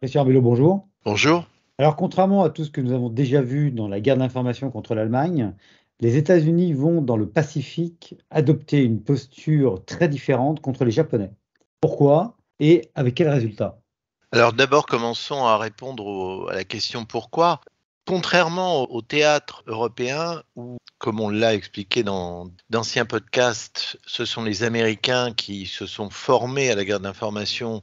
Christian Bello, bonjour. Bonjour. Alors, contrairement à tout ce que nous avons déjà vu dans la guerre d'information contre l'Allemagne, les États-Unis vont dans le Pacifique adopter une posture très différente contre les Japonais. Pourquoi et avec quel résultat Alors, d'abord, commençons à répondre à la question pourquoi. Contrairement au théâtre européen, où, comme on l'a expliqué dans d'anciens podcasts, ce sont les Américains qui se sont formés à la guerre d'information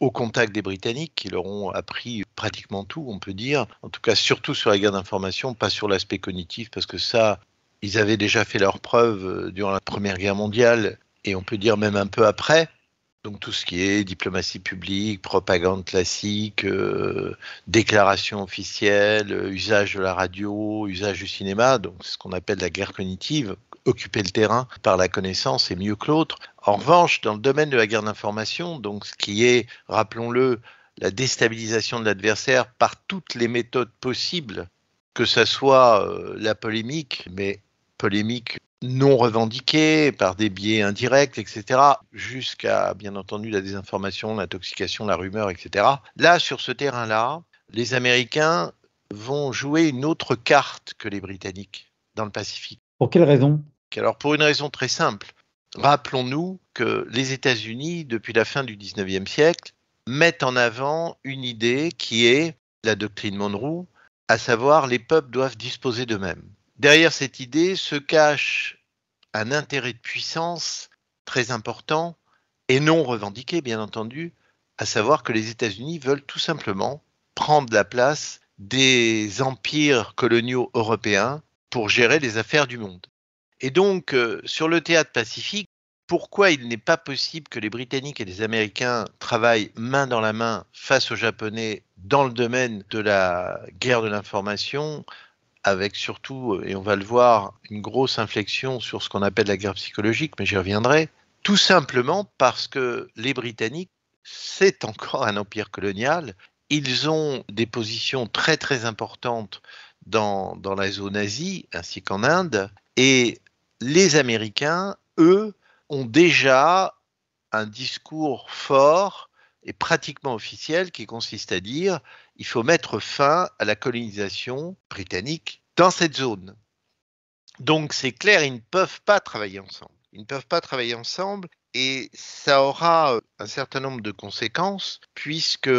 au contact des Britanniques qui leur ont appris pratiquement tout, on peut dire. En tout cas, surtout sur la guerre d'information, pas sur l'aspect cognitif, parce que ça, ils avaient déjà fait leurs preuve euh, durant la Première Guerre mondiale, et on peut dire même un peu après. Donc tout ce qui est diplomatie publique, propagande classique, déclarations euh, déclaration officielle, euh, usage de la radio, usage du cinéma, donc ce qu'on appelle la guerre cognitive, occuper le terrain par la connaissance est mieux que l'autre. En revanche, dans le domaine de la guerre d'information, donc ce qui est, rappelons-le, la déstabilisation de l'adversaire par toutes les méthodes possibles, que ce soit euh, la polémique, mais polémique non revendiqués, par des biais indirects, etc., jusqu'à, bien entendu, la désinformation, l'intoxication, la rumeur, etc. Là, sur ce terrain-là, les Américains vont jouer une autre carte que les Britanniques dans le Pacifique. Pour quelle raison Alors, pour une raison très simple. Rappelons-nous que les États-Unis, depuis la fin du 19e siècle, mettent en avant une idée qui est la doctrine Monroe, à savoir les peuples doivent disposer d'eux-mêmes. Derrière cette idée se cache un intérêt de puissance très important et non revendiqué, bien entendu, à savoir que les États-Unis veulent tout simplement prendre la place des empires coloniaux européens pour gérer les affaires du monde. Et donc, euh, sur le théâtre pacifique, pourquoi il n'est pas possible que les Britanniques et les Américains travaillent main dans la main face aux Japonais dans le domaine de la guerre de l'information, avec surtout, euh, et on va le voir, une grosse inflexion sur ce qu'on appelle la guerre psychologique, mais j'y reviendrai, tout simplement parce que les Britanniques, c'est encore un empire colonial, ils ont des positions très très importantes dans, la zone Asie, ainsi qu'en Inde, et les Américains, eux, ont déjà un discours fort et pratiquement officiel qui consiste à dire il faut mettre fin à la colonisation britannique dans cette zone. Donc c'est clair, ils ne peuvent pas travailler ensemble. Ils ne peuvent pas travailler ensemble et ça aura euh, un certain nombre de conséquences puisque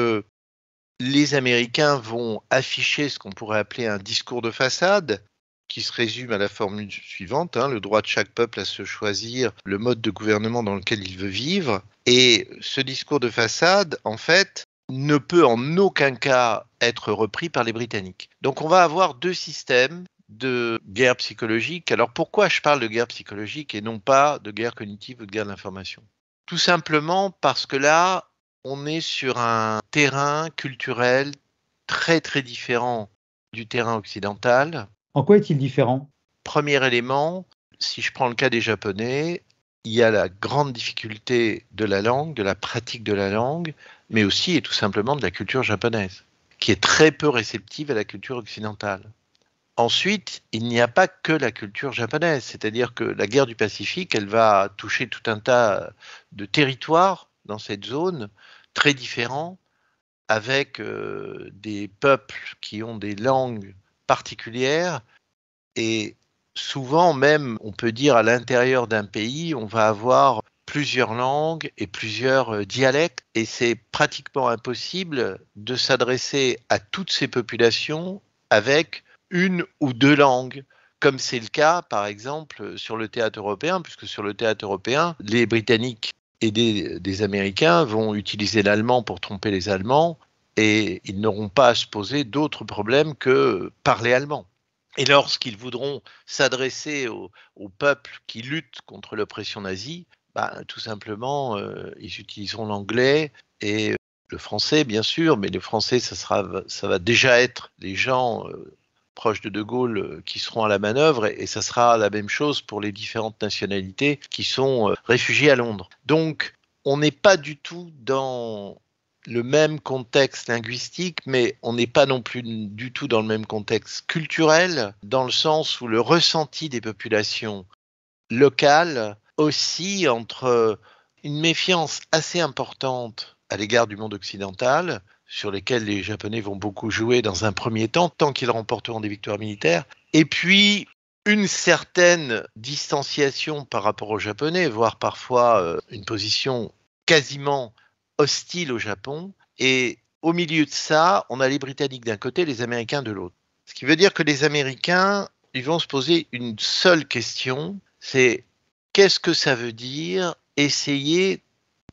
les Américains vont afficher ce qu'on pourrait appeler un discours de façade qui se résume à la formule suivante, hein, le droit de chaque peuple à se choisir le mode de gouvernement dans lequel il veut vivre. Et ce discours de façade, en fait, ne peut en aucun cas être repris par les Britanniques. Donc on va avoir deux systèmes de guerre psychologique. Alors pourquoi je parle de guerre psychologique et non pas de guerre cognitive ou de guerre d'information Tout simplement parce que là, on est sur un terrain culturel très très différent du terrain occidental. En quoi est-il différent Premier élément, si je prends le cas des Japonais, il y a la grande difficulté de la langue, de la pratique de la langue, mais aussi et tout simplement de la culture japonaise, qui est très peu réceptive à la culture occidentale. Ensuite, il n'y a pas que la culture japonaise, c'est-à-dire que la guerre du Pacifique, elle va toucher tout un tas de territoires dans cette zone très différents, avec euh, des peuples qui ont des langues particulières, et souvent même, on peut dire, à l'intérieur d'un pays, on va avoir plusieurs langues et plusieurs euh, dialectes, et c'est pratiquement impossible de s'adresser à toutes ces populations avec une ou deux langues comme c'est le cas, par exemple, sur le théâtre européen, puisque sur le théâtre européen, les Britanniques et des, Américains vont utiliser l'allemand pour tromper les Allemands, et ils n'auront pas à se poser d'autres problèmes que parler allemand. Et lorsqu'ils voudront s'adresser au, peuple qui lutte contre l'oppression nazie, bah, tout simplement, euh, ils utiliseront l'anglais et euh, le français, bien sûr, mais le français, ça, sera, ça va déjà être les gens euh, proches de De Gaulle qui seront à la manœuvre, et, et, ça sera la même chose pour les différentes nationalités qui sont réfugiées à Londres. Donc, on n'est pas du tout dans le même contexte linguistique, mais on n'est pas non plus du tout dans le même contexte culturel, dans le sens où le ressenti des populations locales aussi entre une méfiance assez importante à l'égard du monde occidental, sur lesquels les Japonais vont beaucoup jouer dans un premier temps, tant qu'ils remporteront des victoires militaires, et puis une certaine distanciation par rapport aux Japonais, voire parfois euh, une position quasiment hostile au Japon. Et au milieu de ça, on a les Britanniques d'un côté, les Américains de l'autre. Ce qui veut dire que les Américains, ils vont se poser une seule question, c'est qu'est-ce que ça veut dire essayer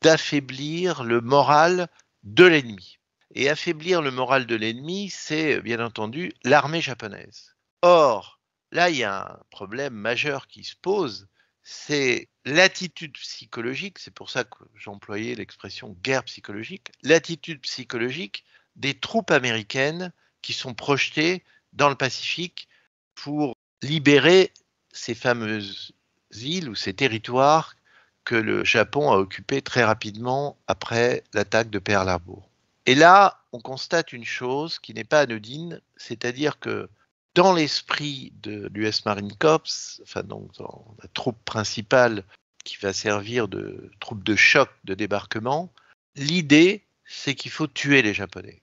d'affaiblir le moral de l'ennemi Et affaiblir le moral de l'ennemi, c'est bien entendu l'armée japonaise. Or, là, il y a un problème majeur qui se pose, c'est l'attitude psychologique, c'est pour ça que j'employais l'expression guerre psychologique, l'attitude psychologique des troupes américaines qui sont projetées dans le Pacifique pour libérer ces fameuses îles ou ces territoires que le Japon a occupés très rapidement après l'attaque de Pearl Harbor. Et là, on constate une chose qui n'est pas anodine, c'est-à-dire que dans l'esprit de l'US Marine Corps, enfin donc dans la troupe principale qui va servir de troupe de choc de débarquement, l'idée c'est qu'il faut tuer les Japonais.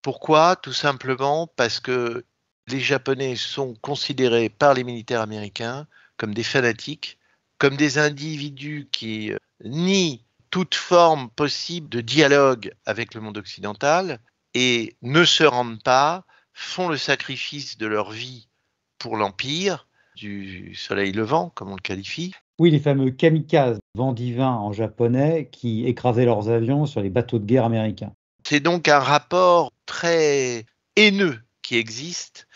Pourquoi Tout simplement parce que les Japonais sont considérés par les militaires américains comme des fanatiques, comme des individus qui euh, nient toute forme possible de dialogue avec le monde occidental et ne se rendent pas font le sacrifice de leur vie pour l'Empire du Soleil Levant, comme on le qualifie. Oui, les fameux kamikazes, vents divins en japonais, qui écrasaient leurs avions sur les bateaux de guerre américains. C'est donc un rapport très haineux qui existe,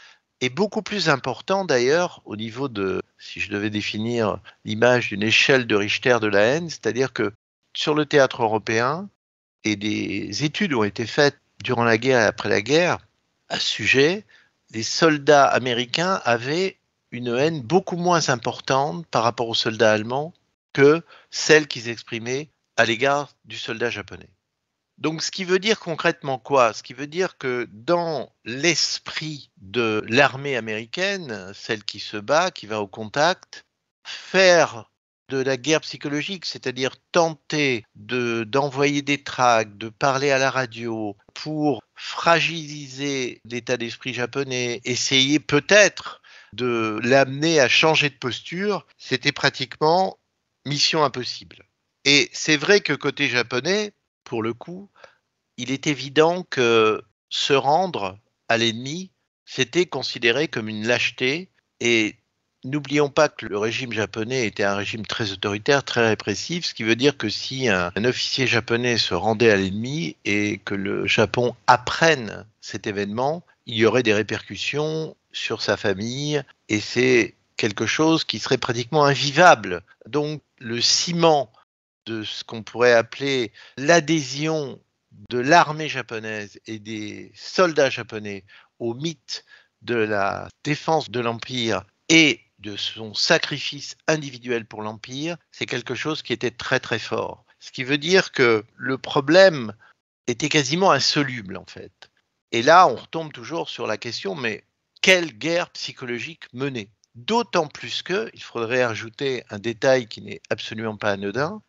et beaucoup plus important d'ailleurs au niveau de, si je devais définir l'image d'une échelle de Richter de la haine, c'est-à-dire que sur le théâtre européen, et des études ont été faites durant la guerre et après la guerre, à ce sujet, les soldats américains avaient une haine beaucoup moins importante par rapport aux soldats allemands que celle qu'ils exprimaient à l'égard du soldat japonais. Donc ce qui veut dire concrètement quoi Ce qui veut dire que dans l'esprit de l'armée américaine, celle qui se bat, qui va au contact, faire de la guerre psychologique, c'est-à-dire tenter de, d'envoyer des tracts, de parler à la radio pour fragiliser l'état d'esprit japonais, essayer peut-être de l'amener à changer de posture, c'était pratiquement mission impossible. Et c'est vrai que côté japonais, pour le coup, il est évident que se rendre à l'ennemi, c'était considéré comme une lâcheté et N'oublions pas que le régime japonais était un régime très autoritaire, très répressif, ce qui veut dire que si un, officier japonais se rendait à l'ennemi et que le Japon apprenne cet événement, il y aurait des répercussions sur sa famille et c'est quelque chose qui serait pratiquement invivable. Donc le ciment de ce qu'on pourrait appeler l'adhésion de l'armée japonaise et des soldats japonais au mythe de la défense de l'Empire et de son sacrifice individuel pour l'Empire, c'est quelque chose qui était très très fort. Ce qui veut dire que le problème était quasiment insoluble en fait. Et là, on retombe toujours sur la question, mais quelle guerre psychologique mener D'autant plus que, il faudrait ajouter un détail qui n'est absolument pas anodin,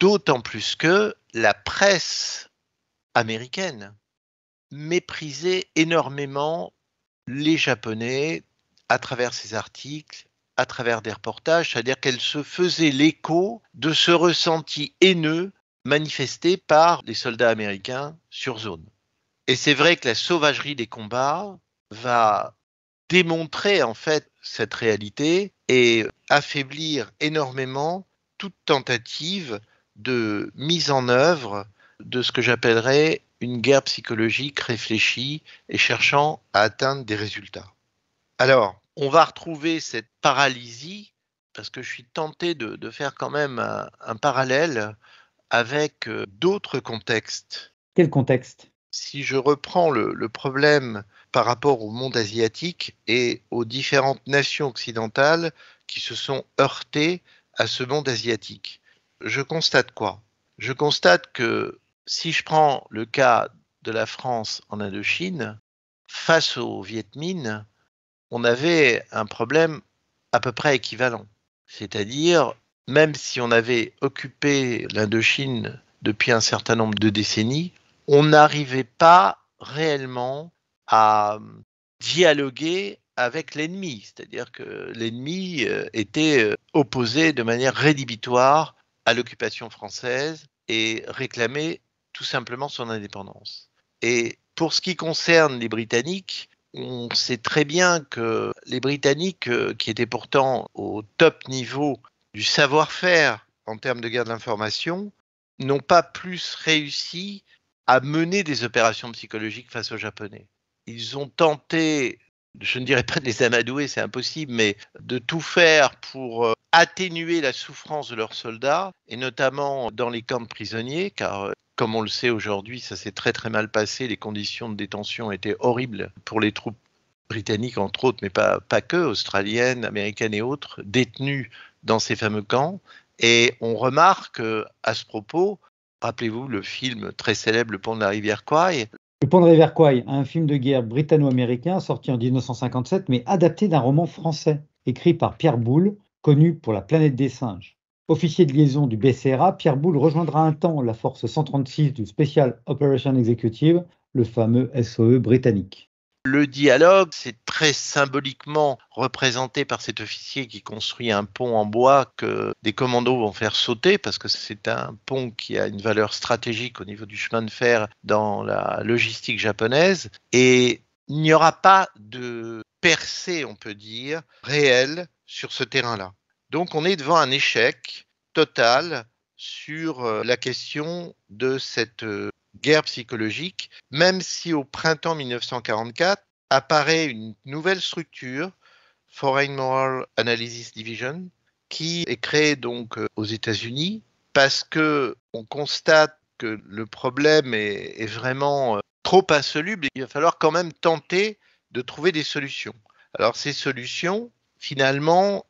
d'autant plus que la presse américaine méprisait énormément les Japonais à travers ses articles, à travers des reportages, c'est-à-dire qu'elle se faisait l'écho de ce ressenti haineux manifesté par les soldats américains sur zone. Et c'est vrai que la sauvagerie des combats va démontrer en fait cette réalité et affaiblir énormément toute tentative de mise en œuvre de ce que j'appellerais une guerre psychologique réfléchie et cherchant à atteindre des résultats. Alors, on va retrouver cette paralysie, parce que je suis tenté de, faire quand même un, parallèle avec euh, d'autres contextes. Quel contexte Si je reprends le, problème par rapport au monde asiatique et aux différentes nations occidentales qui se sont heurtées à ce monde asiatique, je constate quoi Je constate que si je prends le cas de la France en Indochine, face aux Viet Minh, on avait un problème à peu près équivalent. C'est-à-dire, même si on avait occupé l'Indochine depuis un certain nombre de décennies, on n'arrivait pas réellement à dialoguer avec l'ennemi, c'est-à-dire que l'ennemi euh, était euh, opposé de manière rédhibitoire à l'occupation française et réclamait tout simplement son indépendance. Et pour ce qui concerne les Britanniques, on sait très bien que les Britanniques, euh, qui étaient pourtant au top niveau du savoir-faire en termes de guerre de l'information, n'ont pas plus réussi à mener des opérations psychologiques face aux Japonais. Ils ont tenté, je ne dirais pas de les amadouer, c'est impossible, mais de tout faire pour euh, atténuer la souffrance de leurs soldats, et notamment dans les camps de prisonniers, car euh, comme on le sait aujourd'hui, ça s'est très très mal passé, les conditions de détention étaient horribles pour les troupes britanniques entre autres, mais pas, pas que, australiennes, américaines et autres, détenues dans ces fameux camps. Et on remarque euh, à ce propos, rappelez-vous le film très célèbre Le pont de la rivière Kwai, le Pont de la rivière Kwai, un film de guerre britanno-américain sorti en 1957 mais adapté d'un roman français, écrit par Pierre Boulle, connu pour la planète des singes. Officier de liaison du BCRA, Pierre Boulle rejoindra un temps la force 136 du Special Operation Executive, le fameux SOE britannique. Le dialogue, c'est très symboliquement représenté par cet officier qui construit un pont en bois que des commandos vont faire sauter parce que c'est un pont qui a une valeur stratégique au niveau du chemin de fer dans la logistique japonaise. Et il n'y aura pas de percée, on peut dire, réelle sur ce terrain-là. Donc on est devant un échec total sur euh, la question de cette euh, guerre psychologique, même si au printemps 1944 apparaît une nouvelle structure, Foreign Moral Analysis Division, qui est créée donc euh, aux États-Unis parce que on constate que le problème est, vraiment trop insoluble. Et il va falloir quand même tenter de trouver des solutions. Alors ces solutions, finalement,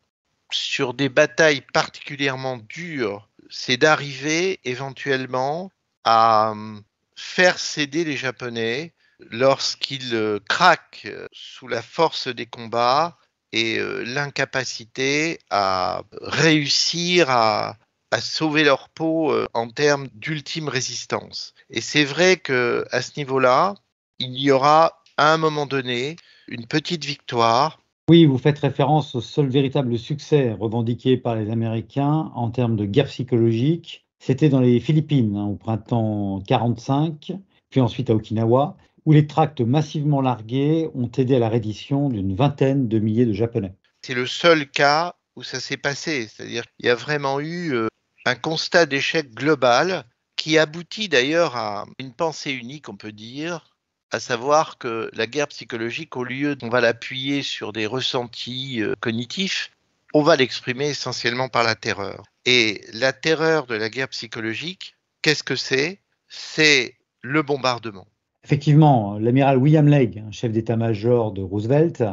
sur des batailles particulièrement dures, c'est d'arriver éventuellement à euh, faire céder les Japonais lorsqu'ils euh, craquent euh, sous la force des combats et l'incapacité à réussir à, sauver leur peau en termes d'ultime résistance. Et c'est vrai que à ce niveau-là, il y aura à un moment donné une petite victoire oui, vous faites référence au seul véritable succès revendiqué par les Américains en termes de guerre psychologique. C'était dans les Philippines hein, au printemps 45, puis ensuite à Okinawa, où les tracts massivement largués ont aidé à la reddition d'une vingtaine de milliers de Japonais. C'est le seul cas où ça s'est passé, c'est-à-dire qu'il y a vraiment eu euh, un constat d'échec global qui aboutit d'ailleurs à une pensée unique, on peut dire, à savoir que la guerre psychologique, au lieu qu'on va l'appuyer sur des ressentis euh, cognitifs, on va l'exprimer essentiellement par la terreur. Et la terreur de la guerre psychologique, qu'est-ce que c'est C'est le bombardement. Effectivement, l'amiral William Legg, chef d'état-major de Roosevelt,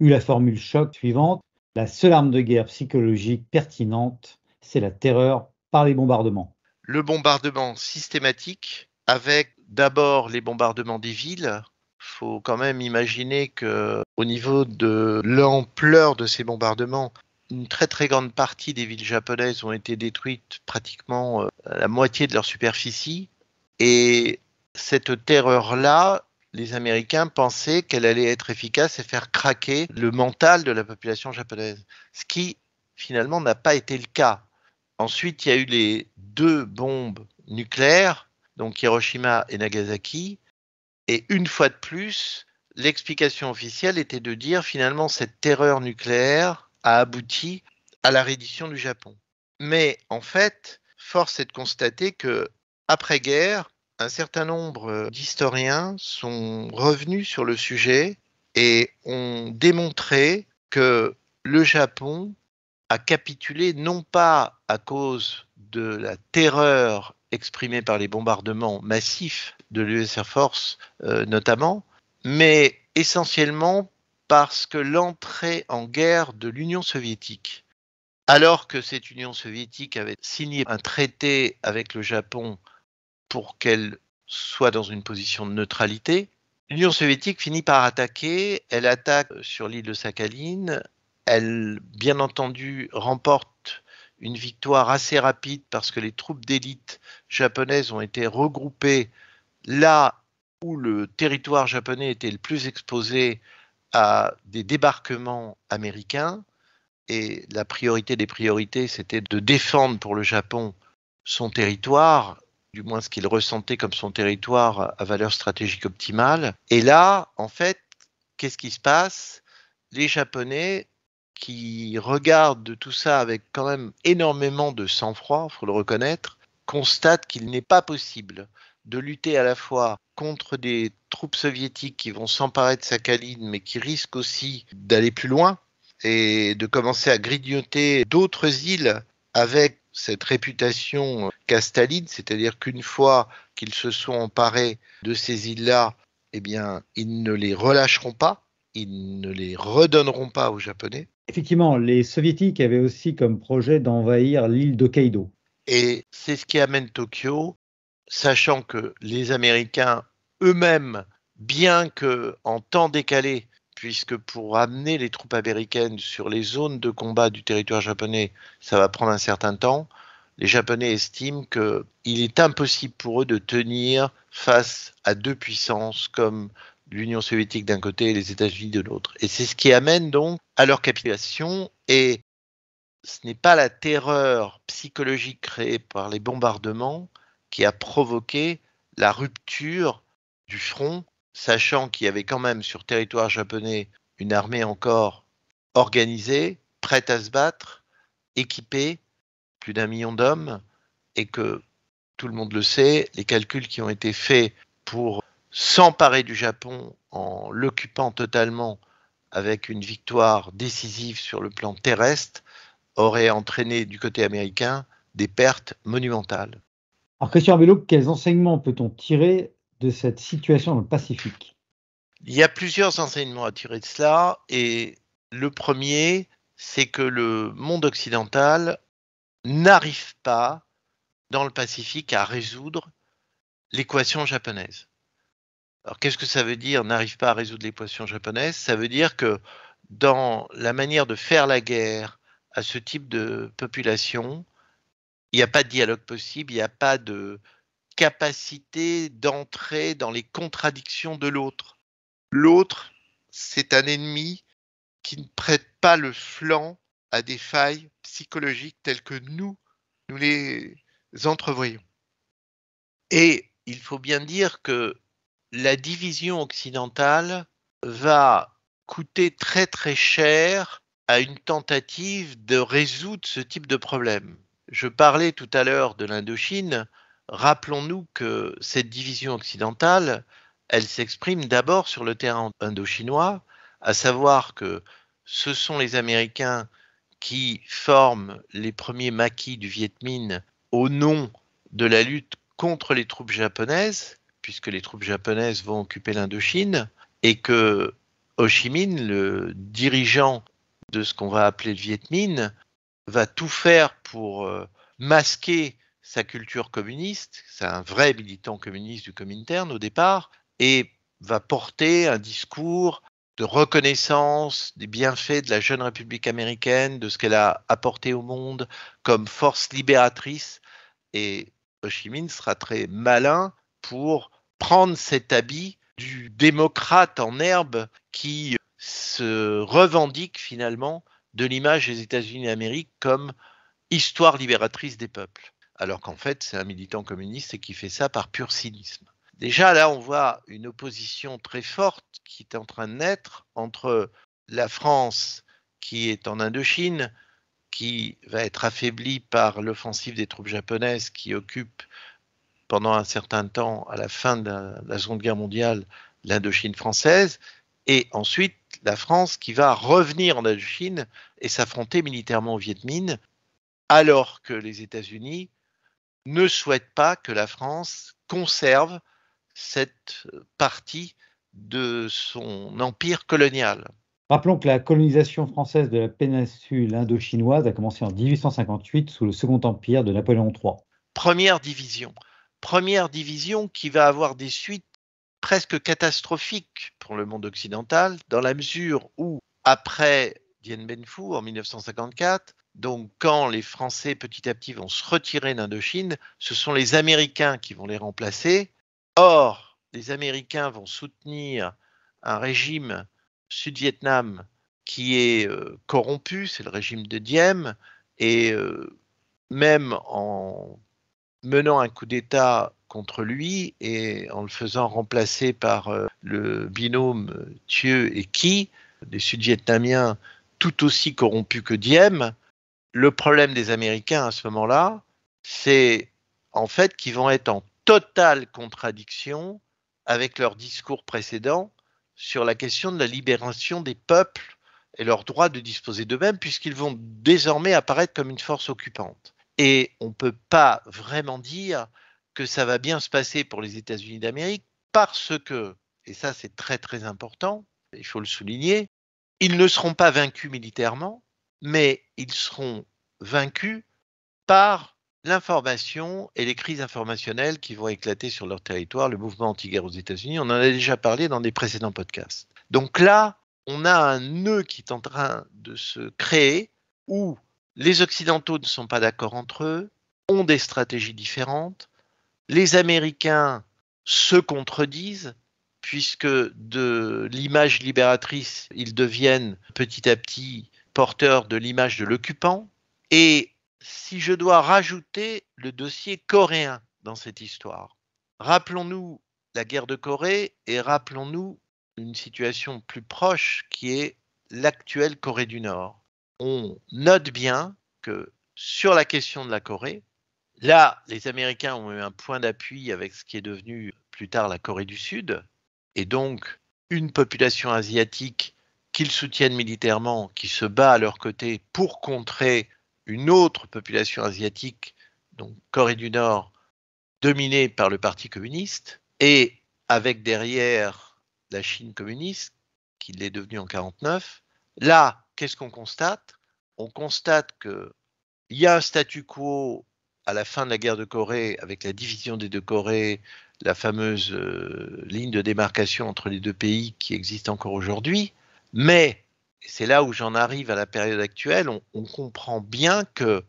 eut la formule choc suivante. La seule arme de guerre psychologique pertinente, c'est la terreur par les bombardements. Le bombardement systématique avec d'abord les bombardements des villes. Faut quand même imaginer que, au niveau de l'ampleur de ces bombardements, une très très grande partie des villes japonaises ont été détruites, pratiquement euh, la moitié de leur superficie. Et cette terreur-là, les Américains pensaient qu'elle allait être efficace et faire craquer le mental de la population japonaise, ce qui finalement n'a pas été le cas. Ensuite, il y a eu les deux bombes nucléaires donc Hiroshima et Nagasaki. Et une fois de plus, l'explication officielle était de dire finalement cette terreur nucléaire a abouti à la reddition du Japon. Mais en fait, force est de constater que après-guerre, un certain nombre d'historiens sont revenus sur le sujet et ont démontré que le Japon a capitulé non pas à cause de la terreur exprimé par les bombardements massifs de l'US Air Force euh, notamment, mais essentiellement parce que l'entrée en guerre de l'Union soviétique, alors que cette Union soviétique avait signé un traité avec le Japon pour qu'elle soit dans une position de neutralité, l'Union soviétique finit par attaquer, elle attaque sur l'île de Sakhaline, elle bien entendu remporte une victoire assez rapide parce que les troupes d'élite japonaises ont été regroupées là où le territoire japonais était le plus exposé à des débarquements américains. Et la priorité des priorités, c'était de défendre pour le Japon son territoire, du moins ce qu'il ressentait comme son territoire à valeur stratégique optimale. Et là, en fait, qu'est-ce qui se passe Les Japonais qui regarde tout ça avec quand même énormément de sang-froid, faut le reconnaître, constate qu'il n'est pas possible de lutter à la fois contre des troupes soviétiques qui vont s'emparer de Sakhaline, mais qui risquent aussi d'aller plus loin et de commencer à grignoter d'autres îles avec cette réputation castaline, c'est-à-dire qu'une fois qu'ils se sont emparés de ces îles-là, eh bien, ils ne les relâcheront pas, ils ne les redonneront pas aux Japonais. Effectivement, les soviétiques avaient aussi comme projet d'envahir l'île d'Hokkaido. Et c'est ce qui amène Tokyo, sachant que les Américains eux-mêmes, bien que en temps décalé, puisque pour amener les troupes américaines sur les zones de combat du territoire japonais, ça va prendre un certain temps, les Japonais estiment qu'il est impossible pour eux de tenir face à deux puissances comme l'Union soviétique d'un côté et les États-Unis de l'autre. Et c'est ce qui amène donc à leur capitulation et ce n'est pas la terreur psychologique créée par les bombardements qui a provoqué la rupture du front, sachant qu'il y avait quand même sur territoire japonais une armée encore organisée, prête à se battre, équipée, plus d'un million d'hommes, et que tout le monde le sait, les calculs qui ont été faits pour s'emparer du Japon en l'occupant totalement avec une victoire décisive sur le plan terrestre aurait entraîné du côté américain des pertes monumentales. Alors Christian Bello, quels enseignements peut-on tirer de cette situation dans le Pacifique Il y a plusieurs enseignements à tirer de cela et le premier, c'est que le monde occidental n'arrive pas dans le Pacifique à résoudre l'équation japonaise. Alors qu'est-ce que ça veut dire n'arrive pas à résoudre l'équation japonaise Ça veut dire que dans la manière de faire la guerre à ce type de population, il n'y a pas de dialogue possible, il n'y a pas de capacité d'entrer dans les contradictions de l'autre. L'autre, c'est un ennemi qui ne prête pas le flanc à des failles psychologiques telles que nous, nous les entrevoyons. Et il faut bien dire que la division occidentale va coûter très très cher à une tentative de résoudre ce type de problème. Je parlais tout à l'heure de l'Indochine. Rappelons-nous que cette division occidentale, elle s'exprime d'abord sur le terrain indochinois, à savoir que ce sont les Américains qui forment les premiers maquis du Viet Minh au nom de la lutte contre les troupes japonaises puisque les troupes japonaises vont occuper l'Indochine, et que Ho Chi Minh, le dirigeant de ce qu'on va appeler le Viet Minh, va tout faire pour euh, masquer sa culture communiste. C'est un vrai militant communiste du interne au départ, et va porter un discours de reconnaissance des bienfaits de la jeune République américaine, de ce qu'elle a apporté au monde comme force libératrice. Et Ho Chi Minh sera très malin pour prendre cet habit du démocrate en herbe qui euh, se revendique finalement de l'image des États-Unis d'Amérique comme histoire libératrice des peuples, alors qu'en fait c'est un militant communiste et qui fait ça par pur cynisme. Déjà là on voit une opposition très forte qui est en train de naître entre la France qui est en Indochine, qui va être affaiblie par l'offensive des troupes japonaises qui occupent pendant un certain temps, à la fin de la, Seconde Guerre mondiale, l'Indochine française, et ensuite la France qui va revenir en Indochine et s'affronter militairement au Viet Minh, alors que les États-Unis ne souhaitent pas que la France conserve cette partie de son empire colonial. Rappelons que la colonisation française de la péninsule indochinoise a commencé en 1858 sous le Second Empire de Napoléon III. Première division première division qui va avoir des suites presque catastrophiques pour le monde occidental, dans la mesure où, après Dien Bien Phu en 1954, donc quand les Français petit à petit vont se retirer d'Indochine, ce sont les Américains qui vont les remplacer. Or, les Américains vont soutenir un régime sud-Vietnam qui est euh, corrompu, c'est le régime de Diem, et euh, même en menant un coup d'État contre lui et en le faisant remplacer par euh, le binôme Thieu et Ki, des Sud-Vietnamiens tout aussi corrompus que Diem, le problème des Américains à ce moment-là, c'est en fait qu'ils vont être en totale contradiction avec leur discours précédent sur la question de la libération des peuples et leur droit de disposer d'eux-mêmes, puisqu'ils vont désormais apparaître comme une force occupante. Et on ne peut pas vraiment dire que ça va bien se passer pour les États-Unis d'Amérique parce que, et ça c'est très très important, il faut le souligner, ils ne seront pas vaincus militairement, mais ils seront vaincus par l'information et les crises informationnelles qui vont éclater sur leur territoire, le mouvement anti-guerre aux États-Unis. On en a déjà parlé dans des précédents podcasts. Donc là, on a un nœud qui est en train de se créer où les Occidentaux ne sont pas d'accord entre eux, ont des stratégies différentes. Les Américains se contredisent, puisque de l'image libératrice, ils deviennent petit à petit porteurs de l'image de l'occupant. Et si je dois rajouter le dossier coréen dans cette histoire, rappelons-nous la guerre de Corée et rappelons-nous une situation plus proche qui est l'actuelle Corée du Nord on note bien que sur la question de la Corée, là, les Américains ont eu un point d'appui avec ce qui est devenu plus tard la Corée du Sud, et donc une population asiatique qu'ils soutiennent militairement, qui se bat à leur côté pour contrer une autre population asiatique, donc Corée du Nord, dominée par le Parti communiste, et avec derrière la Chine communiste, qui l'est devenue en 1949. Là, qu'est-ce qu'on constate On constate qu'il y a un statu quo à la fin de la guerre de Corée, avec la division des deux Corées, la fameuse euh, ligne de démarcation entre les deux pays qui existe encore aujourd'hui. Mais, c'est là où j'en arrive à la période actuelle, on, on comprend bien que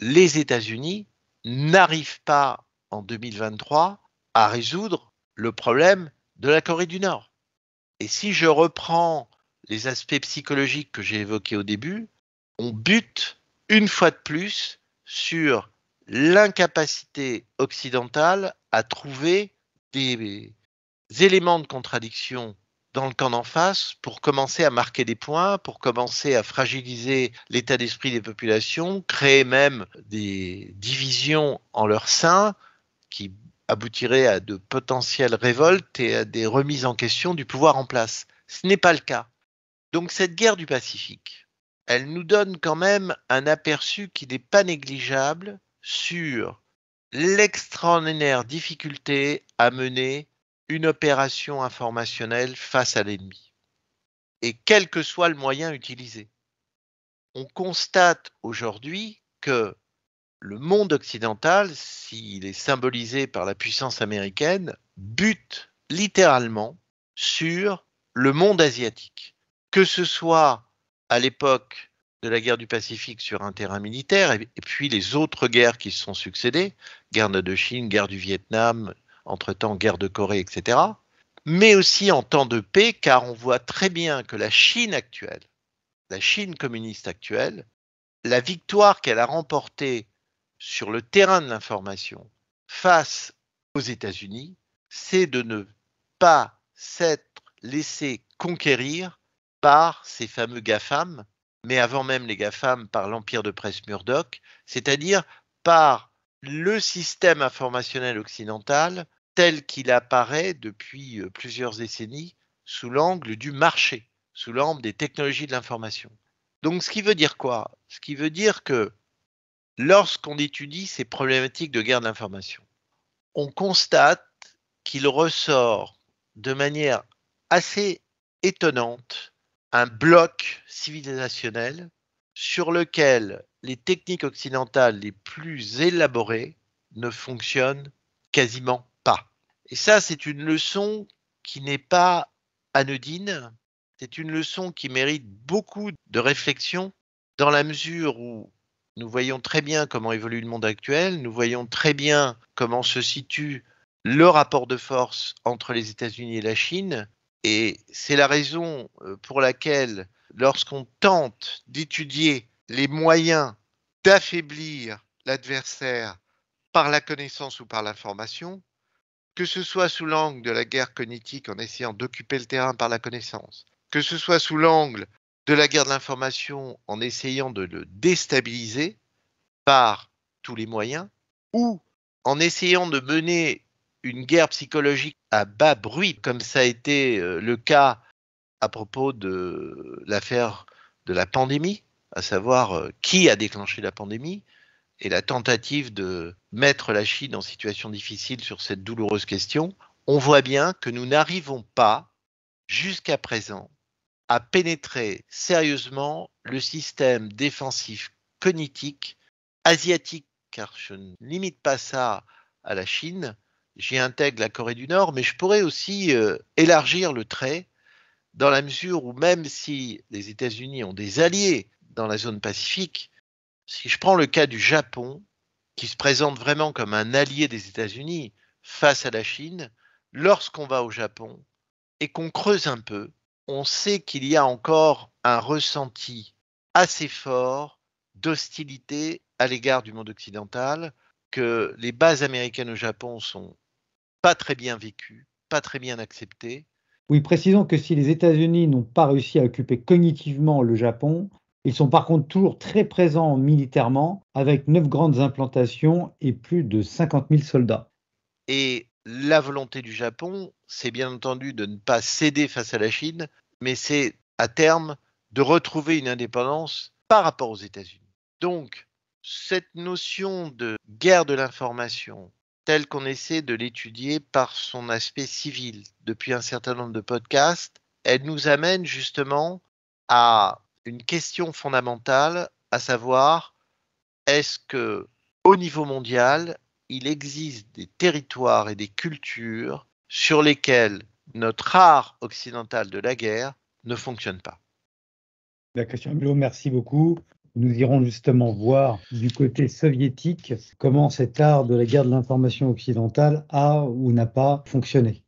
les États-Unis n'arrivent pas en 2023 à résoudre le problème de la Corée du Nord. Et si je reprends les aspects psychologiques que j'ai évoqués au début, on bute une fois de plus sur l'incapacité occidentale à trouver des éléments de contradiction dans le camp d'en face pour commencer à marquer des points, pour commencer à fragiliser l'état d'esprit des populations, créer même des divisions en leur sein qui aboutiraient à de potentielles révoltes et à des remises en question du pouvoir en place. Ce n'est pas le cas. Donc cette guerre du Pacifique, elle nous donne quand même un aperçu qui n'est pas négligeable sur l'extraordinaire difficulté à mener une opération informationnelle face à l'ennemi, et quel que soit le moyen utilisé. On constate aujourd'hui que le monde occidental, s'il est symbolisé par la puissance américaine, bute littéralement sur le monde asiatique que ce soit à l'époque de la guerre du Pacifique sur un terrain militaire, et puis les autres guerres qui se sont succédées, guerre de Chine, guerre du Vietnam, entre-temps guerre de Corée, etc., mais aussi en temps de paix, car on voit très bien que la Chine actuelle, la Chine communiste actuelle, la victoire qu'elle a remportée sur le terrain de l'information face aux États-Unis, c'est de ne pas s'être laissé conquérir par ces fameux GAFAM, mais avant même les GAFAM, par l'empire de presse Murdoch, c'est-à-dire par le système informationnel occidental tel qu'il apparaît depuis euh, plusieurs décennies sous l'angle du marché, sous l'angle des technologies de l'information. Donc ce qui veut dire quoi Ce qui veut dire que lorsqu'on étudie ces problématiques de guerre de l'information, on constate qu'il ressort de manière assez étonnante un bloc civilisationnel sur lequel les techniques occidentales les plus élaborées ne fonctionnent quasiment pas. Et ça, c'est une leçon qui n'est pas anodine, c'est une leçon qui mérite beaucoup de réflexion dans la mesure où nous voyons très bien comment évolue le monde actuel, nous voyons très bien comment se situe le rapport de force entre les États-Unis et la Chine, et c'est la raison euh, pour laquelle, lorsqu'on tente d'étudier les moyens d'affaiblir l'adversaire par la connaissance ou par l'information, que ce soit sous l'angle de la guerre cognitique en essayant d'occuper le terrain par la connaissance, que ce soit sous l'angle de la guerre de l'information en essayant de le déstabiliser par tous les moyens, ou en essayant de mener une guerre psychologique à bas bruit, comme ça a été euh, le cas à propos de l'affaire de la pandémie, à savoir euh, qui a déclenché la pandémie et la tentative de mettre la Chine en situation difficile sur cette douloureuse question, on voit bien que nous n'arrivons pas, jusqu'à présent, à pénétrer sérieusement le système défensif cognitique asiatique, car je ne limite pas ça à la Chine, j'y intègre la Corée du Nord, mais je pourrais aussi euh, élargir le trait dans la mesure où même si les États-Unis ont des alliés dans la zone pacifique, si je prends le cas du Japon, qui se présente vraiment comme un allié des États-Unis face à la Chine, lorsqu'on va au Japon et qu'on creuse un peu, on sait qu'il y a encore un ressenti assez fort d'hostilité à l'égard du monde occidental, que les bases américaines au Japon sont pas très bien vécu, pas très bien accepté. Oui, précisons que si les États-Unis n'ont pas réussi à occuper cognitivement le Japon, ils sont par contre toujours très présents militairement, avec neuf grandes implantations et plus de 50 000 soldats. Et la volonté du Japon, c'est bien entendu de ne pas céder face à la Chine, mais c'est à terme de retrouver une indépendance par rapport aux États-Unis. Donc, cette notion de guerre de l'information, tel qu'on essaie de l'étudier par son aspect civil depuis un certain nombre de podcasts, elle nous amène justement à une question fondamentale, à savoir est-ce que au niveau mondial, il existe des territoires et des cultures sur lesquels notre art occidental de la guerre ne fonctionne pas. La question, merci beaucoup. Nous irons justement voir du côté soviétique comment cet art de la guerre de l'information occidentale a ou n'a pas fonctionné.